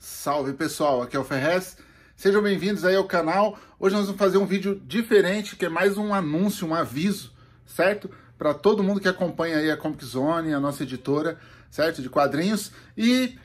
Salve pessoal, aqui é o Ferrez. Sejam bem-vindos aí ao canal. Hoje nós vamos fazer um vídeo diferente, que é mais um anúncio, um aviso, certo? Para todo mundo que acompanha aí a Comic Zone, a nossa editora, certo? De quadrinhos. E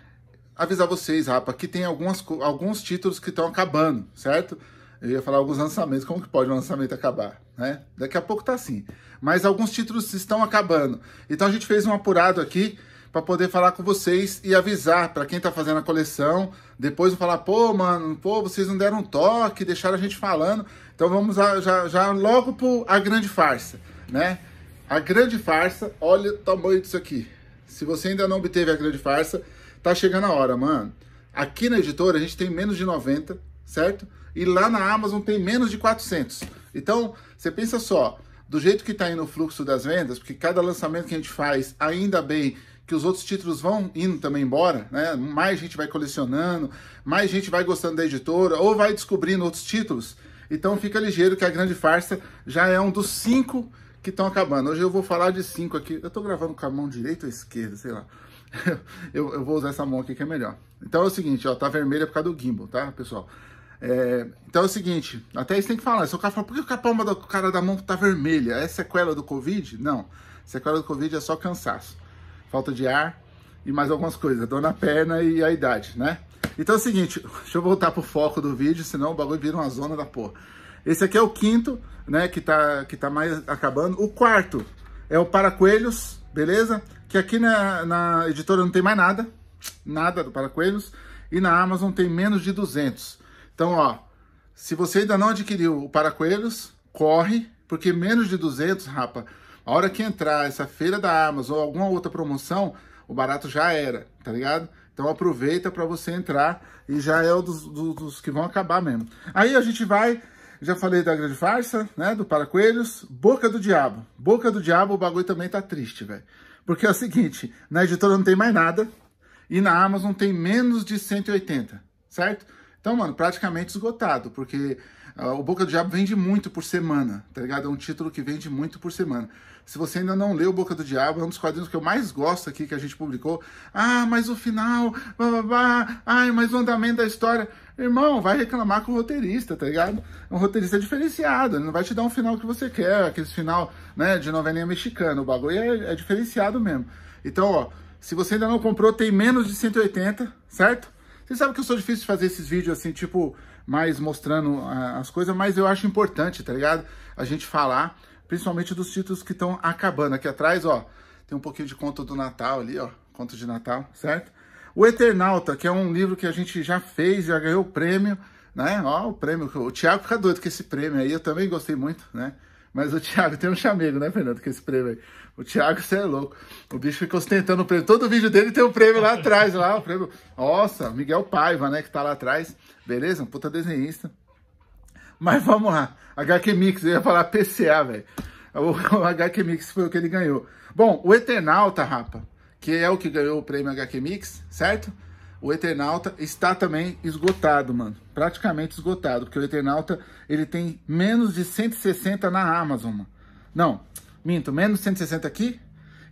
avisar vocês, rapa, que tem algumas, alguns títulos que estão acabando, certo? Eu ia falar alguns lançamentos, como que pode um lançamento acabar, né? Daqui a pouco tá assim. Mas alguns títulos estão acabando. Então a gente fez um apurado aqui para poder falar com vocês e avisar para quem está fazendo a coleção. Depois eu falar, pô, mano, pô, vocês não deram um toque, deixaram a gente falando. Então vamos a, já, já logo para a grande farsa, né? A grande farsa, olha o tamanho disso aqui. Se você ainda não obteve a grande farsa, tá chegando a hora, mano. Aqui na editora a gente tem menos de 90, certo? E lá na Amazon tem menos de 400. Então, você pensa só, do jeito que está indo o fluxo das vendas, porque cada lançamento que a gente faz, ainda bem, que os outros títulos vão indo também embora, né? Mais gente vai colecionando, mais gente vai gostando da editora ou vai descobrindo outros títulos. Então fica ligeiro que a Grande Farsa já é um dos cinco que estão acabando. Hoje eu vou falar de cinco aqui. Eu estou gravando com a mão direita ou esquerda, sei lá. eu, eu, vou usar essa mão aqui que é melhor. Então é o seguinte, ó, tá vermelha por causa do gimbal, tá, pessoal? É, então é o seguinte, até isso tem que falar. Se o cara fala, por que a palma do cara da mão tá vermelha? É sequela do Covid? Não. Sequela do Covid é só cansaço falta de ar e mais algumas coisas, dor na perna e a idade, né? Então é o seguinte, deixa eu voltar pro foco do vídeo, senão o bagulho vira uma zona da porra. Esse aqui é o quinto, né, que tá, que tá mais acabando. O quarto é o Paracoelhos, beleza? Que aqui na, na editora não tem mais nada, nada do Paracoelhos. E na Amazon tem menos de 200. Então, ó, se você ainda não adquiriu o Paracoelhos, corre, porque menos de 200, rapa, a hora que entrar essa feira da Amazon ou alguma outra promoção, o barato já era, tá ligado? Então aproveita para você entrar e já é o dos, dos, dos, que vão acabar mesmo. Aí a gente vai, já falei da grande farsa, né, do Paracoelhos, Boca do Diabo. Boca do Diabo, o bagulho também tá triste, velho. Porque é o seguinte, na editora não tem mais nada e na Amazon tem menos de 180, certo? Então, mano, praticamente esgotado, porque uh, o Boca do Diabo vende muito por semana, tá ligado? É um título que vende muito por semana. Se você ainda não leu Boca do Diabo, é um dos quadrinhos que eu mais gosto aqui que a gente publicou. Ah, mas o final, blá blá blá, ai, mas o andamento da história. Irmão, vai reclamar com o roteirista, tá ligado? Um roteirista diferenciado, ele não vai te dar um final que você quer, aquele final, né, de novelinha mexicana. O bagulho é, é diferenciado mesmo. Então, ó, se você ainda não comprou, tem menos de 180, certo? Você sabe que eu sou difícil de fazer esses vídeos assim, tipo, mais mostrando ah, as coisas, mas eu acho importante, tá ligado? A gente falar, principalmente dos títulos que estão acabando. Aqui atrás, ó, tem um pouquinho de conto do Natal ali, ó, conto de Natal, certo? O Eternauta, que é um livro que a gente já fez, já ganhou o prêmio, né? Ó, o prêmio, o Thiago fica doido com esse prêmio aí, eu também gostei muito, né? Mas o Thiago tem um chamego, né, Fernando, com esse prêmio aí. O Thiago, você é louco. O bicho fica ostentando o prêmio. Todo vídeo dele tem um prêmio lá atrás, lá, o prêmio. Nossa, Miguel Paiva, né, que tá lá atrás. Beleza? Um puta desenhista. Mas vamos lá. HQ Mix, eu ia falar PCA, velho. O, o HQ Mix foi o que ele ganhou. Bom, o Eternauta, rapa, que é o que ganhou o prêmio HQ Mix, certo? o Eternauta está também esgotado, mano. Praticamente esgotado, porque o Eternauta ele tem menos de 160 na Amazon, mano. Não, minto, menos 160 aqui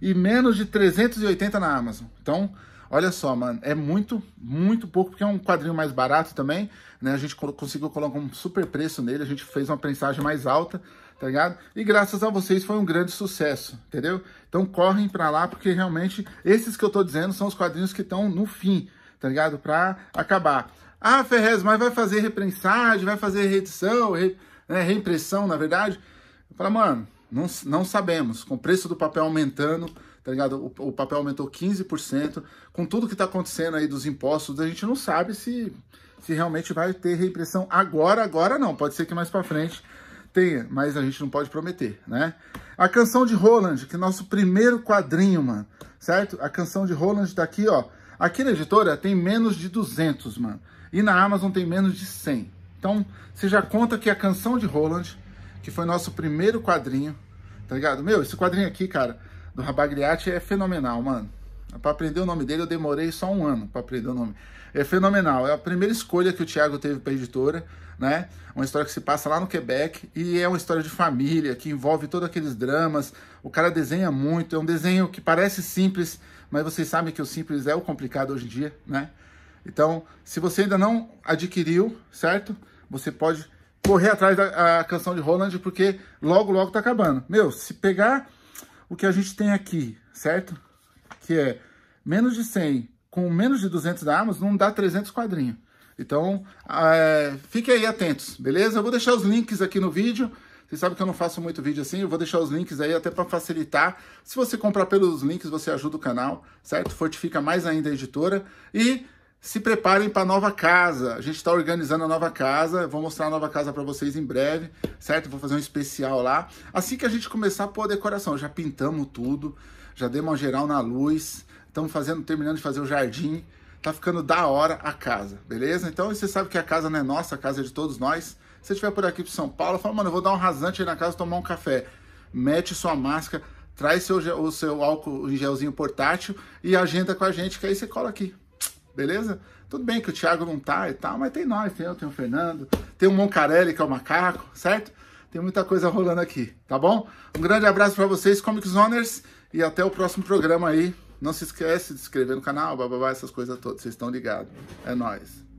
e menos de 380 na Amazon. Então, olha só, mano, é muito, muito pouco, porque é um quadrinho mais barato também, né? A gente conseguiu colocar um super preço nele, a gente fez uma prensagem mais alta, tá ligado? E graças a vocês foi um grande sucesso, entendeu? Então correm para lá, porque realmente esses que eu tô dizendo são os quadrinhos que estão no fim, tá ligado? Para acabar. Ah, Ferrez, mas vai fazer reprensagem, vai fazer reedição, re, né, reimpressão, na verdade. Eu falo, mano, não, não sabemos. Com o preço do papel aumentando, tá ligado? O, o papel aumentou 15%. Com tudo que tá acontecendo aí dos impostos, a gente não sabe se, se realmente vai ter reimpressão agora, agora não. Pode ser que mais para frente tenha, mas a gente não pode prometer, né? A canção de Roland, que é nosso primeiro quadrinho, mano, certo? A canção de Roland tá aqui, ó Aqui na editora tem menos de 200, mano. E na Amazon tem menos de 100. Então, você já conta que a canção de Roland, que foi nosso primeiro quadrinho, tá ligado? Meu, esse quadrinho aqui, cara, do Rabagriati é fenomenal, mano. Para aprender o nome dele, eu demorei só um ano para aprender o nome. É fenomenal. É a primeira escolha que o Thiago teve para editora, né? Uma história que se passa lá no Quebec e é uma história de família que envolve todos aqueles dramas. O cara desenha muito. É um desenho que parece simples, mas vocês sabem que o simples é o complicado hoje em dia, né? Então, se você ainda não adquiriu, certo? Você pode correr atrás da canção de Roland, porque logo, logo tá acabando. Meu, se pegar o que a gente tem aqui, certo? que é menos de 100 com menos de 200 da Amazon, não dá 300 quadrinhos. Então, ah, é, fiquem aí atentos, beleza? Eu vou deixar os links aqui no vídeo. Vocês sabem que eu não faço muito vídeo assim, eu vou deixar os links aí até para facilitar. Se você comprar pelos links, você ajuda o canal, certo? Fortifica mais ainda a editora. E se preparem para a nova casa. A gente está organizando a nova casa. Vou mostrar a nova casa para vocês em breve, certo? Vou fazer um especial lá. Assim que a gente começar, pôr a decoração. Já pintamos tudo já dei uma geral na luz, estamos fazendo, terminando de fazer o jardim, tá ficando da hora a casa, beleza? Então você sabe que a casa não é nossa, a casa é de todos nós. Se você estiver por aqui para São Paulo, fala, mano, eu vou dar um rasante aí na casa tomar um café. Mete sua máscara, traz seu, o seu álcool em gelzinho portátil e agenda com a gente, que aí você cola aqui. Beleza? Tudo bem que o Thiago não tá e tal, mas tem nós, tem eu, tem o Fernando, tem o Moncarelli, que é o macaco, certo? Tem muita coisa rolando aqui, tá bom? Um grande abraço para vocês, Comic Zoners. E até o próximo programa aí. Não se esquece de se inscrever no canal, bababá, essas coisas todas. Vocês estão ligados. É nóis.